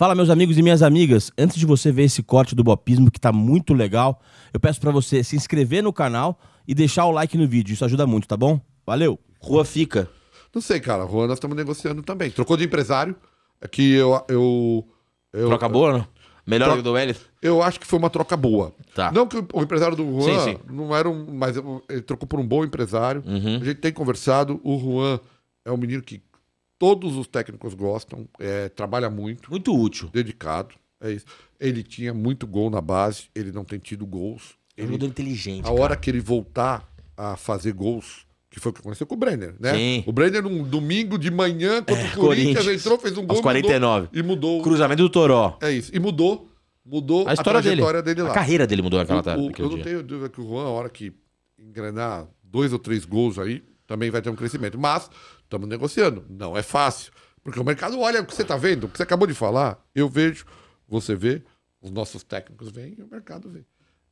Fala, meus amigos e minhas amigas. Antes de você ver esse corte do Bopismo, que está muito legal, eu peço para você se inscrever no canal e deixar o like no vídeo. Isso ajuda muito, tá bom? Valeu. Rua fica. Não sei, cara. Rua nós estamos negociando também. Trocou de empresário, é que eu... eu, eu Troca boa, né? Melhor troca... do Wellington? Eu acho que foi uma troca boa. Tá. Não que o empresário do Juan sim, sim. não era um. Mas ele trocou por um bom empresário. Uhum. A gente tem conversado. O Juan é um menino que Todos os técnicos gostam, é, trabalha muito. Muito útil. Dedicado, é isso. Ele tinha muito gol na base, ele não tem tido gols. É ele, é inteligente. A cara. hora que ele voltar a fazer gols, que foi o que aconteceu com o Brenner, né? Sim. O Brenner, num domingo de manhã, contra é, o Corinthians, Corinthians, entrou, fez um gol. Aos 49. Mudou, e mudou. Cruzamento do Toró. É isso. E mudou. Mudou a, história a trajetória dele. dele lá. A carreira dele mudou naquela tarde. Eu, eu não tenho dúvida que o Juan, a hora que engrenar dois ou três gols aí, também vai ter um crescimento. Mas estamos negociando, não é fácil. Porque o mercado olha o que você está vendo, o que você acabou de falar, eu vejo, você vê, os nossos técnicos vêm e o mercado vê.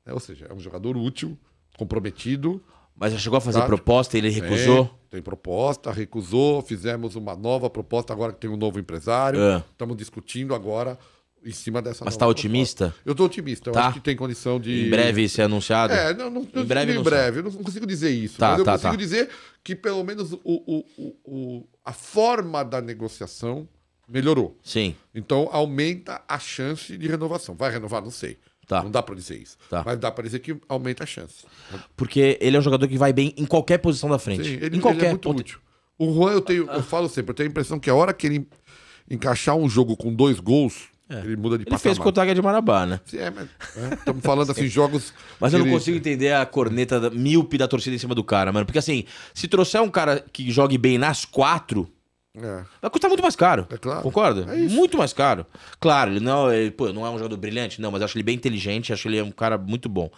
É, ou seja, é um jogador útil, comprometido. Mas já chegou a fazer tá? proposta e ele recusou? Tem, tem, proposta, recusou, fizemos uma nova proposta agora que tem um novo empresário. É. Estamos discutindo agora em cima dessa. Mas está otimista? Eu estou otimista. Eu tá? acho que tem condição de. Em breve ser anunciado? É, não, não, em breve. em breve. não consigo dizer isso. Tá, mas eu tá, consigo tá. dizer que pelo menos o, o, o, a forma da negociação melhorou. Sim. Então aumenta a chance de renovação. Vai renovar? Não sei. Tá. Não dá pra dizer isso. Tá. Mas dá pra dizer que aumenta a chance. Porque ele é um jogador que vai bem em qualquer posição da frente. Sim, ele, em qualquer ele é muito ponto... útil. O Juan, eu, tenho, eu falo sempre, eu tenho a impressão que a hora que ele encaixar um jogo com dois gols, é. Ele muda de ele patamar. fez contra a Águia de Marabá, né? É, mas é, estamos é, falando assim, jogos. Mas eu não ele... consigo entender a corneta da, míope da torcida em cima do cara, mano. Porque assim, se trouxer um cara que jogue bem nas quatro. É. Vai custar muito mais caro. É claro. Concorda? É muito mais caro. Claro, ele não, ele, pô, não é um jogador brilhante, não, mas acho ele bem inteligente, acho ele é um cara muito bom.